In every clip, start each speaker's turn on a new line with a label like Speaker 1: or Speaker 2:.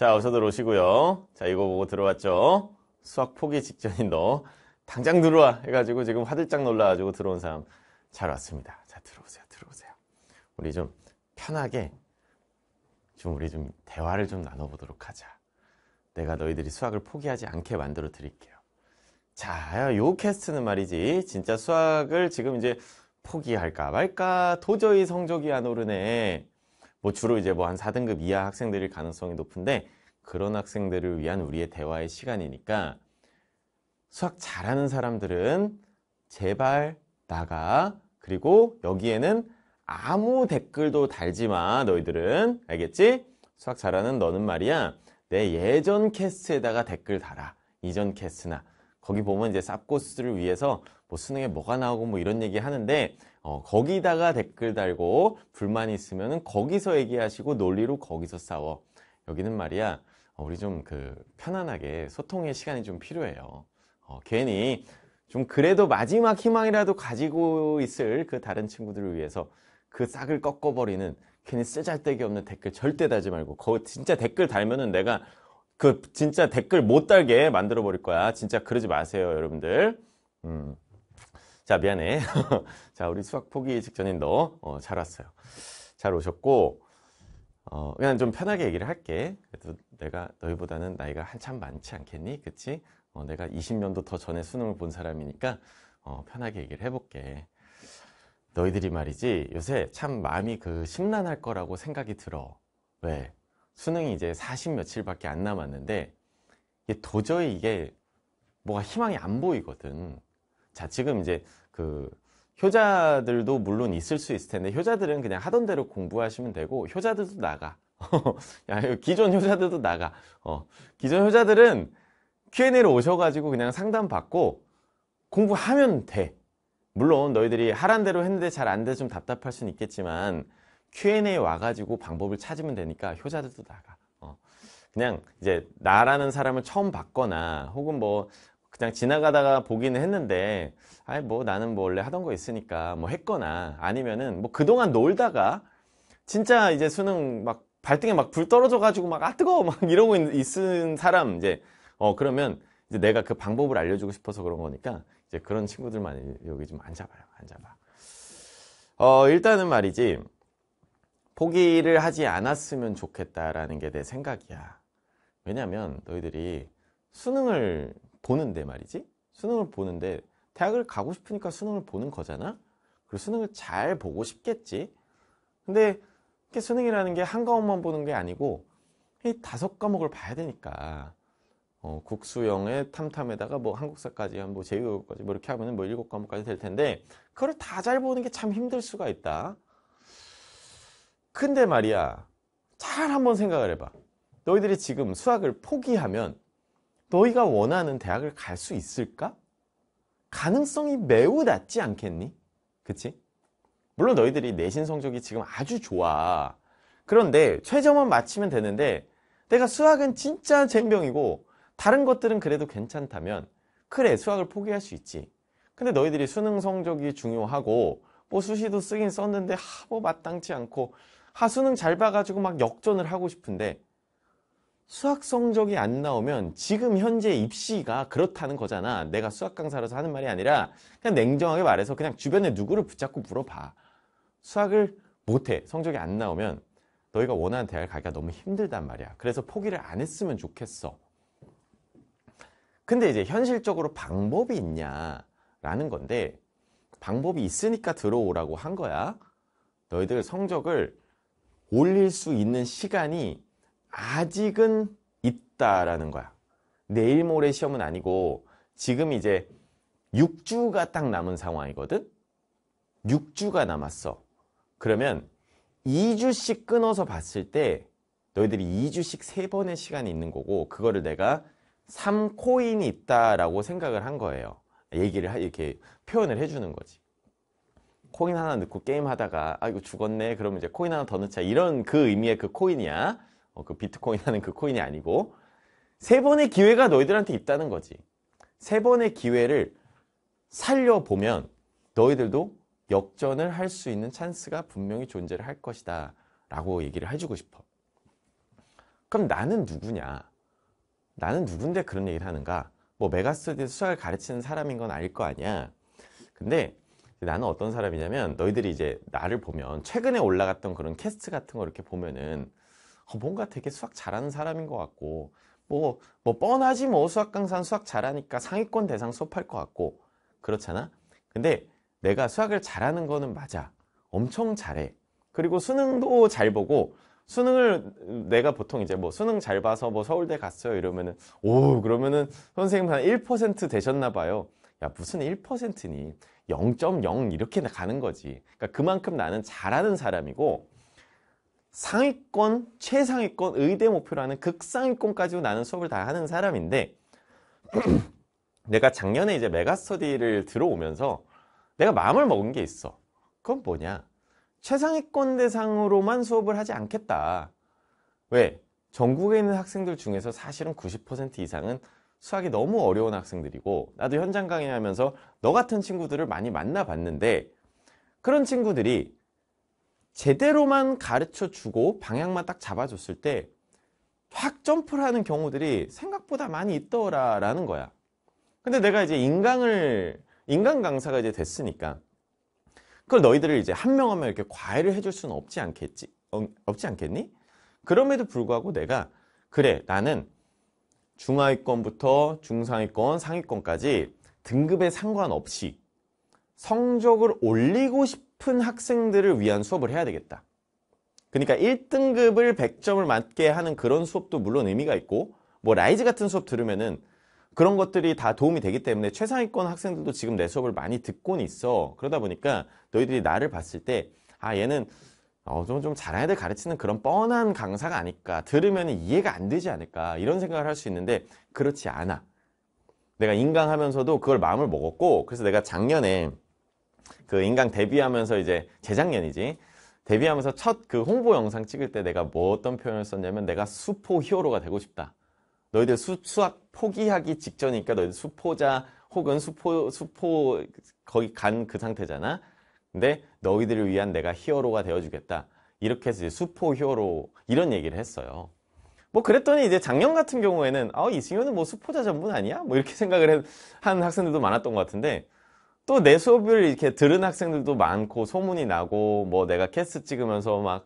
Speaker 1: 자, 어서들 오시고요. 자, 이거 보고 들어왔죠? 수학 포기 직전인 너. 당장 들어와! 해가지고 지금 화들짝 놀라가지고 들어온 사람 잘 왔습니다. 자, 들어오세요. 들어오세요. 우리 좀 편하게 좀 우리 좀 대화를 좀 나눠보도록 하자. 내가 너희들이 수학을 포기하지 않게 만들어 드릴게요. 자, 요 캐스트는 말이지. 진짜 수학을 지금 이제 포기할까 말까 도저히 성적이 안 오르네. 뭐 주로 이제 뭐 한 4등급 이하 학생들일 가능성이 높은데 그런 학생들을 위한 우리의 대화의 시간이니까 수학 잘하는 사람들은 제발 나가 그리고 여기에는 아무 댓글도 달지 마 너희들은 알겠지? 수학 잘하는 너는 말이야 내 예전 캐스트에다가 댓글 달아 이전 캐스트나 거기 보면 이제 쌉고스를 위해서 뭐 수능에 뭐가 나오고 뭐 이런 얘기 하는데 어, 거기다가 댓글 달고 불만 있으면 거기서 얘기하시고 논리로 거기서 싸워. 여기는 말이야 어, 우리 좀 그 편안하게 소통의 시간이 좀 필요해요. 어, 괜히 좀 그래도 마지막 희망이라도 가지고 있을 그 다른 친구들을 위해서 그 싹을 꺾어버리는 괜히 쓰잘데기 없는 댓글 절대 달지 말고 거 진짜 댓글 달면은 내가 그 진짜 댓글 못 달게 만들어 버릴 거야. 진짜 그러지 마세요, 여러분들. 음. 자, 미안해. 자, 우리 수학 포기 직전인 너, 어, 잘 왔어요. 잘 오셨고, 어, 그냥 좀 편하게 얘기를 할게. 그래도 내가 너희보다는 나이가 한참 많지 않겠니? 그치? 어, 내가 20년도 더 전에 수능을 본 사람이니까, 어, 편하게 얘기를 해볼게. 너희들이 말이지, 요새 참 마음이 그 심란할 거라고 생각이 들어. 왜? 수능이 이제 40 며칠밖에 안 남았는데, 이게 도저히 이게 뭐가 희망이 안 보이거든. 자, 지금 이제 그 효자들도 물론 있을 수 있을 텐데 효자들은 그냥 하던 대로 공부하시면 되고 효자들도 나가. 야, 기존 효자들도 나가. 어, 기존 효자들은 Q&A로 오셔가지고 그냥 상담 받고 공부하면 돼. 물론 너희들이 하란 대로 했는데 잘 안 돼 좀 답답할 수는 있겠지만 Q&A 와가지고 방법을 찾으면 되니까 효자들도 나가. 어, 그냥 이제 나라는 사람을 처음 봤거나 혹은 뭐 그냥 지나가다가 보기는 했는데 아이 뭐 나는 뭐 원래 하던 거 있으니까 뭐 했거나 아니면은 뭐 그동안 놀다가 진짜 이제 수능 막 발등에 막 불 떨어져 가지고 막 아 뜨거워 막 이러고 있, 은 사람 이제 어 그러면 이제 내가 그 방법을 알려주고 싶어서 그런 거니까 이제 그런 친구들만 여기 좀 앉아봐요 앉아봐 어 일단은 말이지 포기를 하지 않았으면 좋겠다라는 게 내 생각이야 왜냐면 너희들이 수능을 보는데 말이지 수능을 보는데 대학을 가고 싶으니까 수능을 보는 거잖아 그리고 수능을 잘 보고 싶겠지 근데 수능이라는 게 한 과목만 보는 게 아니고 이 다섯 과목을 봐야 되니까 어, 국수영에 탐탐에다가 뭐 한국사까지 뭐 제국까지 뭐 이렇게 하면은 뭐 일곱 과목까지 될 텐데 그걸 다 잘 보는 게 참 힘들 수가 있다. 근데 말이야 잘 한번 생각을 해봐. 너희들이 지금 수학을 포기하면 너희가 원하는 대학을 갈 수 있을까? 가능성이 매우 낮지 않겠니? 그치? 물론 너희들이 내신 성적이 지금 아주 좋아. 그런데 최저만 맞히면 되는데 내가 수학은 진짜 쟁병이고 다른 것들은 그래도 괜찮다면 그래 수학을 포기할 수 있지. 근데 너희들이 수능 성적이 중요하고 뭐 수시도 쓰긴 썼는데 하, 뭐 마땅치 않고 하수능 잘 봐가지고 막 역전을 하고 싶은데 수학 성적이 안 나오면 지금 현재 입시가 그렇다는 거잖아. 내가 수학 강사라서 하는 말이 아니라 그냥 냉정하게 말해서 그냥 주변에 누구를 붙잡고 물어봐. 수학을 못해. 성적이 안 나오면 너희가 원하는 대학 을 가기가 너무 힘들단 말이야. 그래서 포기를 안 했으면 좋겠어. 근데 이제 현실적으로 방법이 있냐라는 건데 방법이 있으니까 들어오라고 한 거야. 너희들 성적을 올릴 수 있는 시간이 아직은 있다라는 거야. 내일 모레 시험은 아니고 지금 이제 6주가 딱 남은 상황이거든? 6주가 남았어. 그러면 2주씩 끊어서 봤을 때 너희들이 2주씩 3번의 시간이 있는 거고 그거를 내가 3코인이 있다라고 생각을 한 거예요. 얘기를 이렇게 표현을 해주는 거지. 코인 하나 넣고 게임 하다가 아 이거 죽었네 그러면 이제 코인 하나 더 넣자 이런 그 의미의 그 코인이야. 어, 그 비트코인 하는 그 코인이 아니고 세 번의 기회가 너희들한테 있다는 거지. 세 번의 기회를 살려보면 너희들도 역전을 할 수 있는 찬스가 분명히 존재를 할 것이다 라고 얘기를 해주고 싶어. 그럼 나는 누구냐? 나는 누군데 그런 얘기를 하는가? 뭐메가스터디 수학을 가르치는 사람인 건 아닐 거 아니야. 근데 나는 어떤 사람이냐면 너희들이 이제 나를 보면 최근에 올라갔던 그런 캐스트 같은 거 이렇게 보면은 뭔가 되게 수학 잘하는 사람인 것 같고 뭐, 뭐 뻔하지 뭐 수학 강사는 수학 잘하니까 상위권 대상 수업할 것 같고 그렇잖아 근데 내가 수학을 잘하는 거는 맞아 엄청 잘해 그리고 수능도 잘 보고 수능을 내가 보통 이제 뭐 수능 잘 봐서 뭐 서울대 갔어요 이러면은 오 그러면은 선생님 한 1% 되셨나 봐요 야 무슨 1%니 0.0 이렇게 가는 거지 그러니까 그만큼 나는 잘하는 사람이고 상위권, 최상위권, 의대 목표라는 극상위권까지도 나는 수업을 다 하는 사람인데 내가 작년에 이제 메가스터디를 들어오면서 내가 마음을 먹은 게 있어. 그건 뭐냐? 최상위권 대상으로만 수업을 하지 않겠다. 왜? 전국에 있는 학생들 중에서 사실은 90% 이상은 수학이 너무 어려운 학생들이고 나도 현장 강의하면서 너 같은 친구들을 많이 만나봤는데 그런 친구들이 제대로만 가르쳐 주고 방향만 딱 잡아줬을 때 확 점프를 하는 경우들이 생각보다 많이 있더라 라는 거야 근데 내가 이제 인강을 인간 강사가 이제 됐으니까 그걸 너희들을 이제 한 명 하면 이렇게 과외를 해줄 수는 없지 않겠지 어, 없지 않겠니? 그럼에도 불구하고 내가 그래 나는 중하위권부터 중상위권 상위권까지 등급에 상관없이 성적을 올리고 싶 높은 학생들을 위한 수업을 해야 되겠다. 그러니까 1등급을 100점을 맞게 하는 그런 수업도 물론 의미가 있고 뭐 라이즈 같은 수업 들으면은 그런 것들이 다 도움이 되기 때문에 최상위권 학생들도 지금 내 수업을 많이 듣곤 있어. 그러다 보니까 너희들이 나를 봤을 때 아 얘는 어, 좀, 좀 잘해야 될 가르치는 그런 뻔한 강사가 아닐까. 들으면 이해가 안 되지 않을까. 이런 생각을 할 수 있는데 그렇지 않아. 내가 인강하면서도 그걸 마음을 먹었고 그래서 내가 작년에 그 인강 데뷔하면서 이제 재작년이지 데뷔하면서 첫 그 홍보 영상 찍을 때 내가 뭐 어떤 표현을 썼냐면 내가 수포 히어로가 되고 싶다. 너희들 수, 수학 포기하기 직전이니까 너희들 수포자 혹은 수포 수포 거기 간 그 상태잖아. 근데 너희들을 위한 내가 히어로가 되어주겠다. 이렇게 해서 이제 수포 히어로 이런 얘기를 했어요. 뭐 그랬더니 이제 작년 같은 경우에는 아 어, 이승현은 뭐 수포자 전문 아니야? 뭐 이렇게 생각을 한 학생들도 많았던 것 같은데 또내 수업을 이렇게 들은 학생들도 많고 소문이 나고 뭐 내가 캐스 찍으면서 막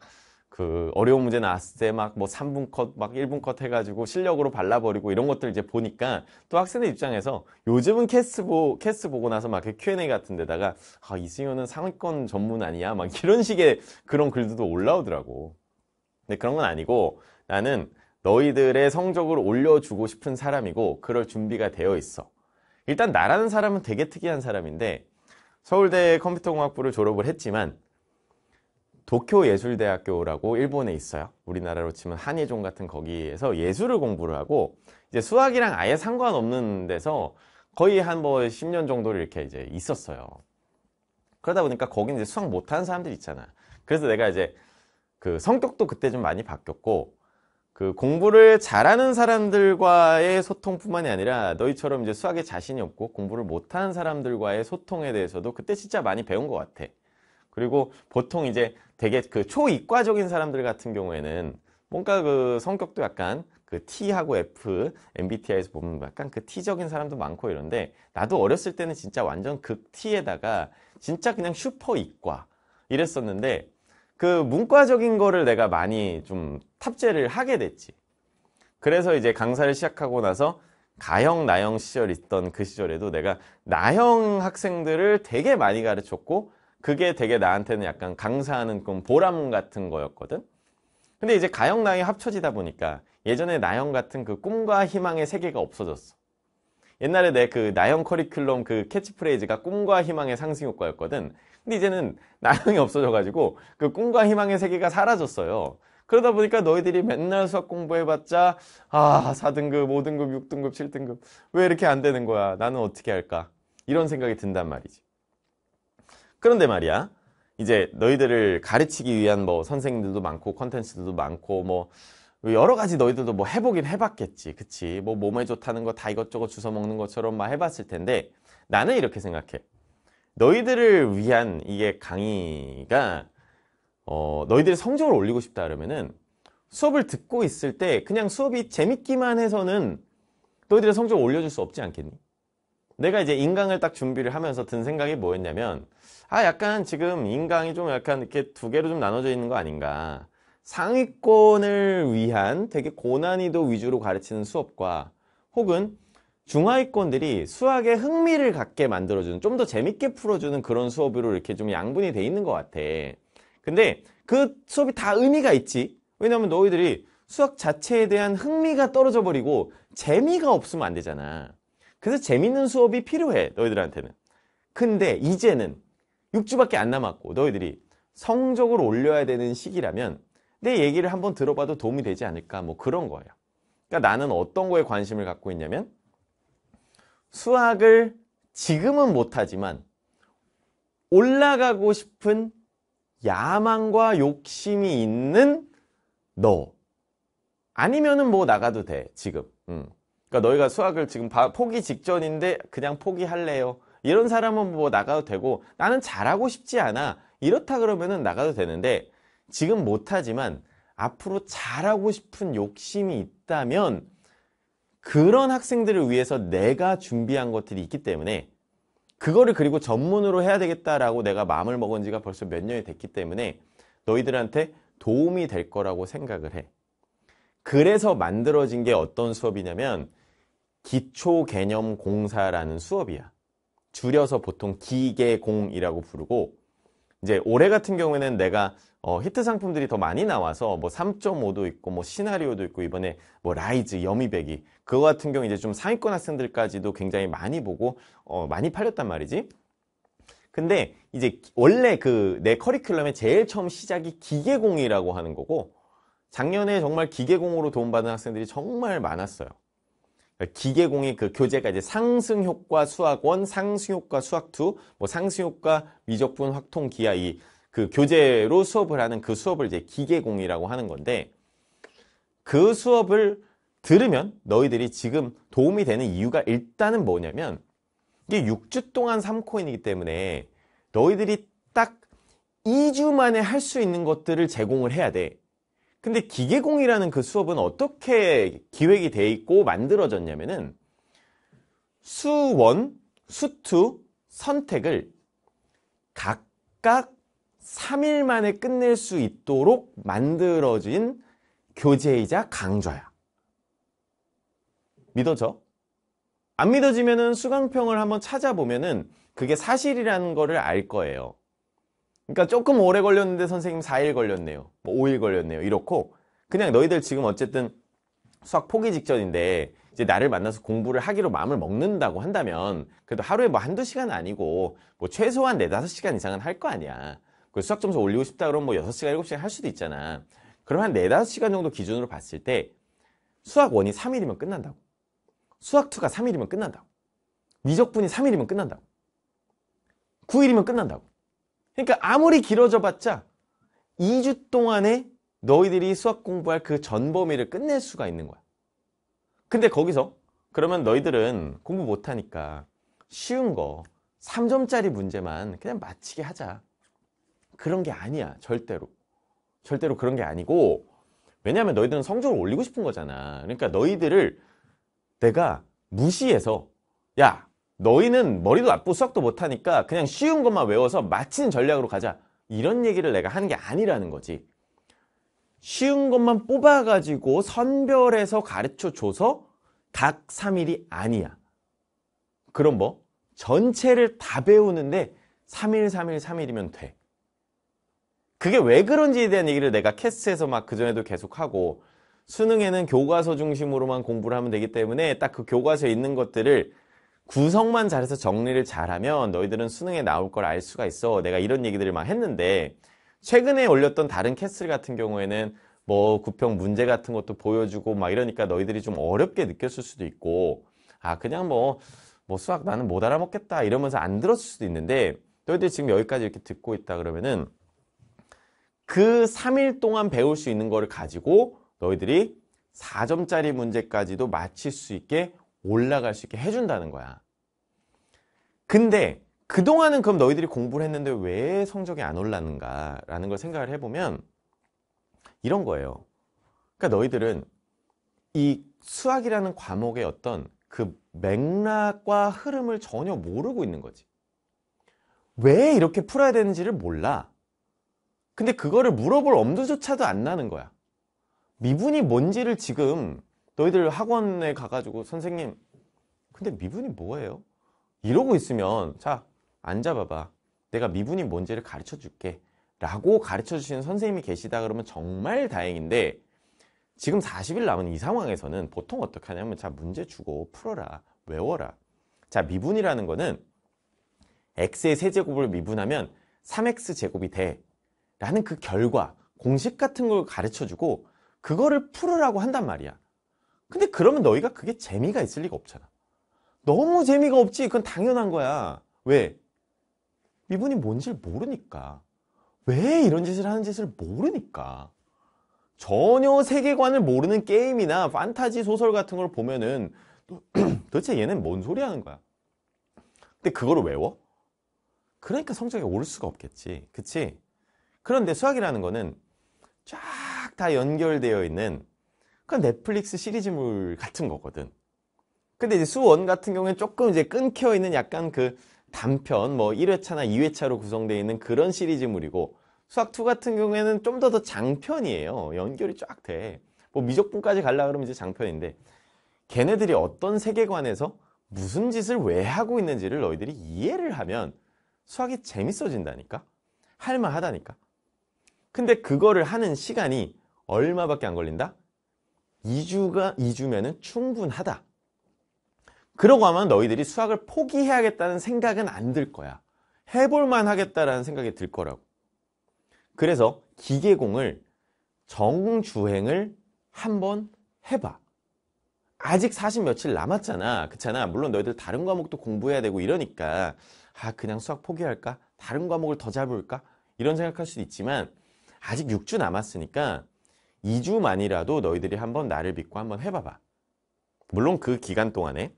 Speaker 1: 그 어려운 문제 나왔을 때 막 뭐 3분 컷, 막 1분 컷 해가지고 실력으로 발라버리고 이런 것들 이제 보니까 또 학생들 입장에서 요즘은 캐스 보, 캐스 보고 나서 막 그 Q&A 같은 데다가 아, 이승현은 상위권 전문 아니야? 막 이런 식의 그런 글들도 올라오더라고. 근데 그런 건 아니고 나는 너희들의 성적을 올려주고 싶은 사람이고 그럴 준비가 되어 있어. 일단 나라는 사람은 되게 특이한 사람인데 서울대 컴퓨터공학부를 졸업을 했지만 도쿄예술대학교라고 일본에 있어요. 우리나라로 치면 한예종 같은 거기에서 예술을 공부를 하고 이제 수학이랑 아예 상관없는 데서 거의 한 뭐 10년 정도를 이렇게 이제 있었어요. 그러다 보니까 거긴 이제 수학 못하는 사람들 있잖아. 그래서 내가 이제 그 성격도 그때 좀 많이 바뀌었고 그 공부를 잘하는 사람들과의 소통뿐만이 아니라 너희처럼 이제 수학에 자신이 없고 공부를 못하는 사람들과의 소통에 대해서도 그때 진짜 많이 배운 것 같아. 그리고 보통 이제 되게 그 초이과적인 사람들 같은 경우에는 뭔가 그 성격도 약간 그 T하고 F, MBTI에서 보면 약간 그 T적인 사람도 많고 이런데 나도 어렸을 때는 진짜 완전 극 T에다가 진짜 그냥 슈퍼 이과 이랬었는데 그 문과적인 거를 내가 많이 좀 탑재를 하게 됐지. 그래서 이제 강사를 시작하고 나서 가형, 나형 시절 있던 그 시절에도 내가 나형 학생들을 되게 많이 가르쳤고 그게 되게 나한테는 약간 강사하는 꿈, 보람 같은 거였거든. 근데 이제 가형, 나형이 합쳐지다 보니까 예전에 나형 같은 그 꿈과 희망의 세계가 없어졌어. 옛날에 내 그 나형 커리큘럼 그 캐치프레이즈가 꿈과 희망의 상승 효과였거든. 근데 이제는 나영이 없어져가지고 그 꿈과 희망의 세계가 사라졌어요. 그러다 보니까 너희들이 맨날 수학 공부해봤자 아 4등급, 5등급, 6등급, 7등급 왜 이렇게 안 되는 거야? 나는 어떻게 할까? 이런 생각이 든단 말이지. 그런데 말이야. 이제 너희들을 가르치기 위한 뭐 선생님들도 많고 컨텐츠들도 많고 뭐 여러 가지 너희들도 뭐 해보긴 해봤겠지. 그치? 뭐 몸에 좋다는 거 다 이것저것 주워 먹는 것처럼 막 해봤을 텐데 나는 이렇게 생각해. 너희들을 위한 이게 강의가 어, 너희들의 성적을 올리고 싶다 그러면은 수업을 듣고 있을 때 그냥 수업이 재밌기만 해서는 너희들의 성적을 올려줄 수 없지 않겠니? 내가 이제 인강을 딱 준비를 하면서 든 생각이 뭐였냐면 아 약간 지금 인강이 좀 약간 이렇게 두 개로 좀 나눠져 있는 거 아닌가 상위권을 위한 되게 고난이도 위주로 가르치는 수업과 혹은 중화위권들이 수학에 흥미를 갖게 만들어주는 좀 더 재밌게 풀어주는 그런 수업으로 이렇게 좀 양분이 돼 있는 것 같아 근데 그 수업이 다 의미가 있지 왜냐면 너희들이 수학 자체에 대한 흥미가 떨어져 버리고 재미가 없으면 안 되잖아 그래서 재밌는 수업이 필요해 너희들한테는 근데 이제는 6주밖에 안 남았고 너희들이 성적을 올려야 되는 시기라면 내 얘기를 한번 들어봐도 도움이 되지 않을까 뭐 그런 거예요 그러니까 나는 어떤 거에 관심을 갖고 있냐면 수학을 지금은 못하지만 올라가고 싶은 야망과 욕심이 있는 너 아니면은 뭐 나가도 돼 지금 음. 그러니까 너희가 수학을 지금 포기 직전인데 그냥 포기할래요 이런 사람은 뭐 나가도 되고 나는 잘하고 싶지 않아 이렇다 그러면은 나가도 되는데 지금 못하지만 앞으로 잘하고 싶은 욕심이 있다면 그런 학생들을 위해서 내가 준비한 것들이 있기 때문에 그거를 그리고 전문으로 해야 되겠다라고 내가 마음을 먹은 지가 벌써 몇 년이 됐기 때문에 너희들한테 도움이 될 거라고 생각을 해. 그래서 만들어진 게 어떤 수업이냐면 기초 개념 공사라는 수업이야. 줄여서 보통 기계공이라고 부르고 이제 올해 같은 경우에는 내가 어, 히트 상품들이 더 많이 나와서 뭐 3.5도 있고 뭐 시나리오도 있고 이번에 뭐 라이즈, 여미배기 그거 같은 경우 이제 좀 상위권 학생들까지도 굉장히 많이 보고 어, 많이 팔렸단 말이지. 근데 이제 원래 그 내 커리큘럼의 제일 처음 시작이 기계공이라고 하는 거고 작년에 정말 기계공으로 도움받은 학생들이 정말 많았어요. 그러니까 기계공이 그 교재가 이제 상승효과 수학원, 상승효과 수학2뭐 상승효과 미적분 확통 기하 이그 교재로 수업을 하는 그 수업을 이제 기계공이라고 하는 건데 그 수업을 들으면 너희들이 지금 도움이 되는 이유가 일단은 뭐냐면 이게 6주 동안 3코인이기 때문에 너희들이 딱 2주 만에 할 수 있는 것들을 제공을 해야 돼. 근데 기계공이라는 그 수업은 어떻게 기획이 돼 있고 만들어졌냐면은 수원, 수투, 선택을 각각 3일 만에 끝낼 수 있도록 만들어진 교재이자 강좌야. 믿어져? 안 믿어지면은 수강평을 한번 찾아보면은 그게 사실이라는 거를 알 거예요. 그러니까 조금 오래 걸렸는데 선생님 4일 걸렸네요. 뭐 5일 걸렸네요. 이렇고 그냥 너희들 지금 어쨌든 수학 포기 직전인데 이제 나를 만나서 공부를 하기로 마음을 먹는다고 한다면 그래도 하루에 뭐 한두 시간 아니고 뭐 최소한 네다섯 시간 이상은 할 거 아니야. 그 수학 점수 올리고 싶다 그러면 뭐 6시간, 7시간 할 수도 있잖아. 그럼 한 4, 5시간 정도 기준으로 봤을 때 수학 1이 3일이면 끝난다고. 수학 2가 3일이면 끝난다고. 미적분이 3일이면 끝난다고. 9일이면 끝난다고. 그러니까 아무리 길어져 봤자 2주 동안에 너희들이 수학 공부할 그 전 범위를 끝낼 수가 있는 거야. 근데 거기서 그러면 너희들은 공부 못하니까 쉬운 거 3점짜리 문제만 그냥 마치게 하자. 그런 게 아니야 절대로 절대로 그런 게 아니고 왜냐하면 너희들은 성적을 올리고 싶은 거잖아 그러니까 너희들을 내가 무시해서 야 너희는 머리도 아프고 수학도 못하니까 그냥 쉬운 것만 외워서 마히는 전략으로 가자 이런 얘기를 내가 하는 게 아니라는 거지 쉬운 것만 뽑아가지고 선별해서 가르쳐줘서 각 3일이 아니야 그럼 뭐? 전체를 다 배우는데 3일 3일 3일이면 돼 그게 왜 그런지에 대한 얘기를 내가 캐스트에서 막 그전에도 계속하고 수능에는 교과서 중심으로만 공부를 하면 되기 때문에 딱 그 교과서에 있는 것들을 구성만 잘해서 정리를 잘하면 너희들은 수능에 나올 걸 알 수가 있어. 내가 이런 얘기들을 막 했는데 최근에 올렸던 다른 캐슬 같은 경우에는 뭐 구평 문제 같은 것도 보여주고 막 이러니까 너희들이 좀 어렵게 느꼈을 수도 있고 아 그냥 뭐뭐 뭐 수학 나는 못 알아먹겠다 이러면서 안 들었을 수도 있는데 너희들이 지금 여기까지 이렇게 듣고 있다 그러면은 그 3일 동안 배울 수 있는 거를 가지고 너희들이 4점짜리 문제까지도 마칠 수 있게 올라갈 수 있게 해준다는 거야. 근데 그동안은 그럼 너희들이 공부를 했는데 왜 성적이 안 올랐는가 라는 걸 생각을 해보면 이런 거예요. 그러니까 너희들은 이 수학이라는 과목의 어떤 그 맥락과 흐름을 전혀 모르고 있는 거지. 왜 이렇게 풀어야 되는지를 몰라. 근데 그거를 물어볼 엄두조차도 안 나는 거야 미분이 뭔지를 지금 너희들 학원에 가가지고 선생님 근데 미분이 뭐예요? 이러고 있으면 자 앉아봐봐 내가 미분이 뭔지를 가르쳐 줄게 라고 가르쳐 주시는 선생님이 계시다 그러면 정말 다행인데 지금 40일 남은 이 상황에서는 보통 어떻게 하냐면 자 문제 주고 풀어라 외워라 자 미분이라는 거는 x의 세제곱을 미분하면 3x 제곱이 돼 라는 그 결과, 공식 같은 걸 가르쳐 주고 그거를 풀으라고 한단 말이야. 근데 그러면 너희가 그게 재미가 있을 리가 없잖아. 너무 재미가 없지. 그건 당연한 거야. 왜? 이분이 뭔지 를 모르니까. 왜 이런 짓을 하는 짓을 모르니까. 전혀 세계관을 모르는 게임이나 판타지 소설 같은 걸 보면은 도대체 얘는 뭔 소리 하는 거야. 근데 그걸 외워? 그러니까 성적이 오를 수가 없겠지. 그치? 그런데 수학이라는 거는 쫙 다 연결되어 있는 그 넷플릭스 시리즈물 같은 거거든. 근데 이제 수원 같은 경우에 조금 이제 끊겨 있는 약간 그 단편 뭐 1회차나 2회차로 구성되어 있는 그런 시리즈물이고 수학2 같은 경우에는 좀 더더 더 장편이에요. 연결이 쫙 돼. 뭐 미적분까지 갈라 그러면 이제 장편인데 걔네들이 어떤 세계관에서 무슨 짓을 왜 하고 있는지를 너희들이 이해를 하면 수학이 재밌어진다니까? 할만하다니까? 근데 그거를 하는 시간이 얼마밖에 안 걸린다? 2주가 2주면은 충분하다. 그러고 하면 너희들이 수학을 포기해야겠다는 생각은 안 들 거야. 해볼만 하겠다라는 생각이 들 거라고. 그래서 기계공을 정주행을 한번 해봐. 아직 40 며칠 남았잖아. 그렇잖아. 물론 너희들 다른 과목도 공부해야 되고 이러니까 아 그냥 수학 포기할까? 다른 과목을 더 잡을까? 이런 생각할 수도 있지만 아직 6주 남았으니까 2주만이라도 너희들이 한번 나를 믿고 한번 해봐봐. 물론 그 기간 동안에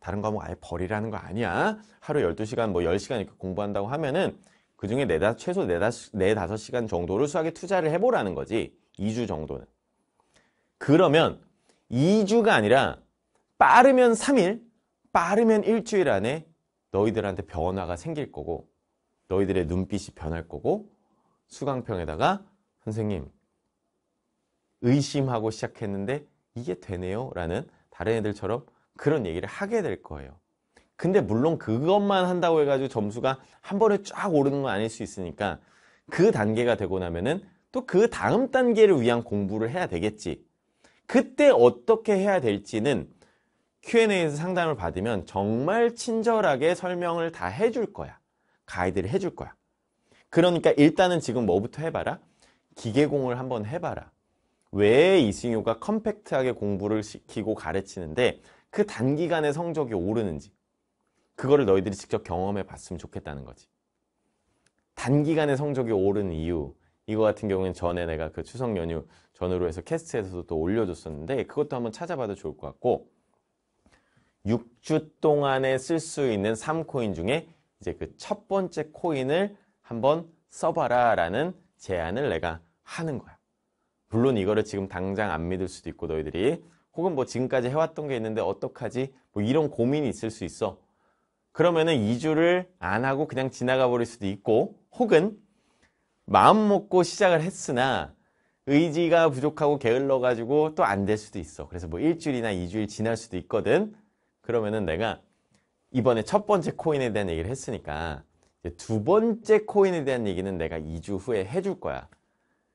Speaker 1: 다른 과목 아예 버리라는 거 아니야. 하루 12시간, 뭐 10시간 이렇게 공부한다고 하면은 그 중에 네 최소 4, 5 시간 정도를 수학에 투자를 해보라는 거지. 2주 정도는. 그러면 2주가 아니라 빠르면 3일, 빠르면 일주일 안에 너희들한테 변화가 생길 거고, 너희들의 눈빛이 변할 거고, 수강평에다가 선생님 의심하고 시작했는데 이게 되네요 라는 다른 애들처럼 그런 얘기를 하게 될 거예요 근데 물론 그것만 한다고 해가지고 점수가 한 번에 쫙 오르는 건 아닐 수 있으니까 그 단계가 되고 나면은 또 그 다음 단계를 위한 공부를 해야 되겠지 그때 어떻게 해야 될지는 Q&A에서 상담을 받으면 정말 친절하게 설명을 다 해줄 거야 가이드를 해줄 거야 그러니까 일단은 지금 뭐부터 해봐라? 기계공을 한번 해봐라. 왜 이승효가 컴팩트하게 공부를 시키고 가르치는데 그 단기간에 성적이 오르는지 그거를 너희들이 직접 경험해 봤으면 좋겠다는 거지. 단기간에 성적이 오른 이유 이거 같은 경우는 전에 내가 그 추석 연휴 전후로 해서 캐스트에서도 또 올려줬었는데 그것도 한번 찾아봐도 좋을 것 같고 6주 동안에 쓸 수 있는 3코인 중에 이제 그 첫 번째 코인을 한번 써봐라 라는 제안을 내가 하는 거야. 물론 이거를 지금 당장 안 믿을 수도 있고 너희들이 혹은 뭐 지금까지 해왔던 게 있는데 어떡하지? 뭐 이런 고민이 있을 수 있어. 그러면은 2주를 안 하고 그냥 지나가 버릴 수도 있고 혹은 마음 먹고 시작을 했으나 의지가 부족하고 게을러 가지고 또 안 될 수도 있어. 그래서 뭐 일주일이나 2주일 지날 수도 있거든. 그러면은 내가 이번에 첫 번째 코인에 대한 얘기를 했으니까 두 번째 코인에 대한 얘기는 내가 2주 후에 해줄 거야.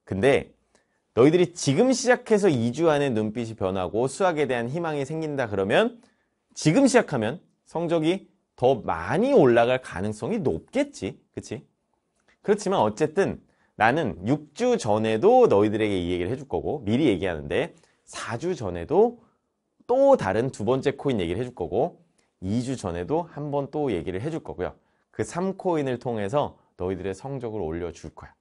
Speaker 1: 근데 너희들이 지금 시작해서 2주 안에 눈빛이 변하고 수학에 대한 희망이 생긴다 그러면 지금 시작하면 성적이 더 많이 올라갈 가능성이 높겠지. 그치? 그렇지만 어쨌든 나는 6주 전에도 너희들에게 이 얘기를 해줄 거고 미리 얘기하는데 4주 전에도 또 다른 두 번째 코인 얘기를 해줄 거고 2주 전에도 한 번 또 얘기를 해줄 거고요. 그 3코인을 통해서 너희들의 성적을 올려줄 거야.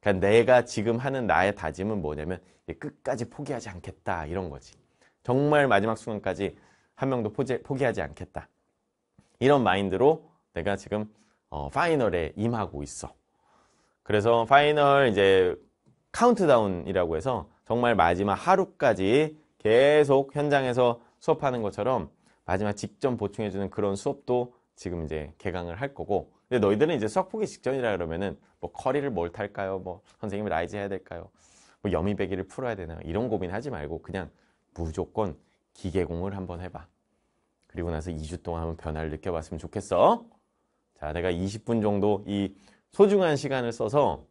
Speaker 1: 그러니까 내가 지금 하는 나의 다짐은 뭐냐면 끝까지 포기하지 않겠다 이런 거지. 정말 마지막 순간까지 한 명도 포지, 포기하지 않겠다. 이런 마인드로 내가 지금 어, 파이널에 임하고 있어. 그래서 파이널 이제 카운트다운이라고 해서 정말 마지막 하루까지 계속 현장에서 수업하는 것처럼 마지막 직접 보충해주는 그런 수업도 지금 이제 개강을 할 거고 근데 너희들은 이제 수학 포기 직전이라 그러면은 뭐 커리를 뭘 탈까요? 뭐 선생님 라이즈 해야 될까요? 뭐 여미배기를 풀어야 되나 이런 고민하지 말고 그냥 무조건 기계공을 한번 해봐. 그리고 나서 2주 동안 한번 변화를 느껴봤으면 좋겠어. 자, 내가 20분 정도 이 소중한 시간을 써서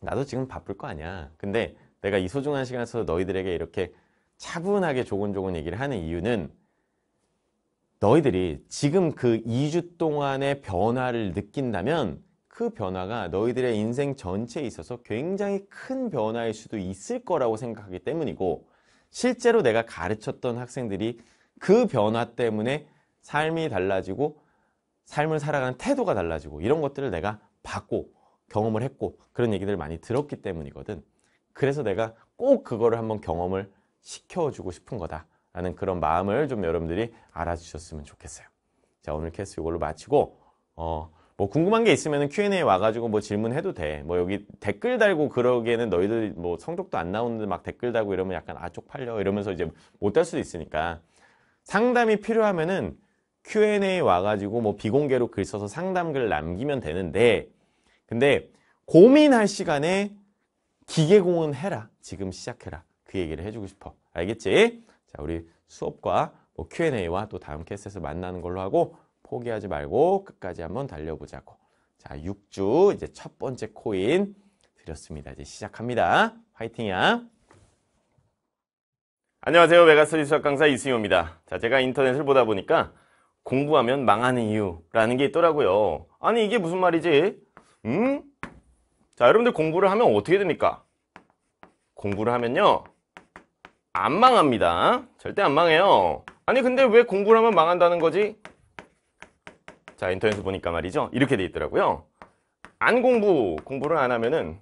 Speaker 1: 나도 지금 바쁠 거 아니야. 근데 내가 이 소중한 시간을 써서 너희들에게 이렇게 차분하게 조곤조곤 얘기를 하는 이유는 너희들이 지금 그 2주 동안의 변화를 느낀다면 그 변화가 너희들의 인생 전체에 있어서 굉장히 큰 변화일 수도 있을 거라고 생각하기 때문이고 실제로 내가 가르쳤던 학생들이 그 변화 때문에 삶이 달라지고 삶을 살아가는 태도가 달라지고 이런 것들을 내가 봤고 경험을 했고 그런 얘기들을 많이 들었기 때문이거든. 그래서 내가 꼭 그거를 한번 경험을 시켜주고 싶은 거다. 하는 그런 마음을 좀 여러분들이 알아주셨으면 좋겠어요. 자, 오늘 캐스 이걸로 마치고, 어, 뭐 궁금한 게 있으면 Q&A 와가지고 뭐 질문해도 돼. 뭐 여기 댓글 달고 그러기에는 너희들 뭐 성적도 안 나오는데 막 댓글 달고 이러면 약간 아 쪽팔려 이러면서 이제 못달 수도 있으니까 상담이 필요하면은 Q&A 와가지고 뭐 비공개로 글 써서 상담글 남기면 되는데 근데 고민할 시간에 기계공은 해라. 지금 시작해라. 그 얘기를 해주고 싶어. 알겠지? 자, 우리 수업과 뭐 Q&A와 또 다음 캐스에서 만나는 걸로 하고 포기하지 말고 끝까지 한번 달려보자고. 자, 6주 이제 첫 번째 코인 드렸습니다. 이제 시작합니다. 화이팅이야. 안녕하세요. 메가스터디 수학 강사 이승효입니다. 자, 제가 인터넷을 보다 보니까 공부하면 망하는 이유라는 게 있더라고요. 아니, 이게 무슨 말이지? 음? 자, 여러분들 공부를 하면 어떻게 됩니까? 공부를 하면요. 안 망합니다 절대 안 망해요 아니 근데 왜 공부를 하면 망한다는 거지? 자 인터넷에서 보니까 말이죠 이렇게 돼 있더라고요 안 공부 공부를 안 하면은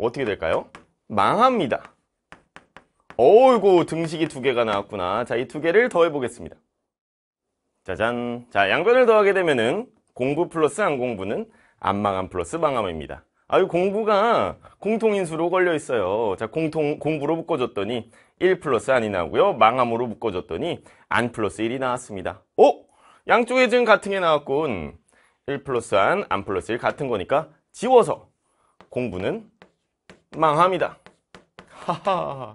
Speaker 1: 어떻게 될까요? 망합니다 어이구 등식이 두 개가 나왔구나 자 이 두 개를 더해 보겠습니다 짜잔 자 양변을 더하게 되면은 공부 플러스 안 공부는 안 망함 플러스 망함입니다 아유 공부가 공통인수로 걸려 있어요. 자 공통 공부로 묶어줬더니 1 플러스 안이 나오고요. 망함으로 묶어줬더니 안 플러스 1이 나왔습니다. 오 어? 양쪽에 지금 같은 게 나왔군. 1 플러스 안, 안 플러스 1 같은 거니까 지워서 공부는 망합니다. 하하.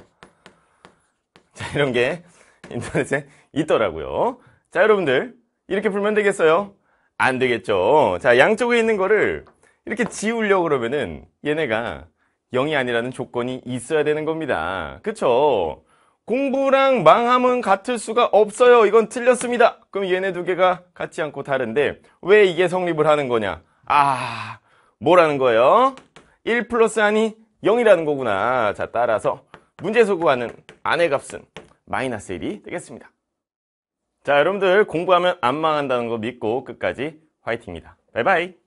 Speaker 1: 자 이런 게 인터넷에 있더라고요. 자 여러분들 이렇게 풀면 되겠어요? 안 되겠죠. 자 양쪽에 있는 거를 이렇게 지우려고 그러면은 얘네가 0이 아니라는 조건이 있어야 되는 겁니다. 그쵸? 공부랑 망함은 같을 수가 없어요. 이건 틀렸습니다. 그럼 얘네 두 개가 같지 않고 다른데 왜 이게 성립을 하는 거냐? 아, 뭐라는 거예요? 1 플러스 아니 0이라는 거구나. 자, 따라서 문제 소구하는 안의 값은 마이너스 1이 되겠습니다. 자, 여러분들 공부하면 안 망한다는 거 믿고 끝까지 화이팅입니다. 바이바이.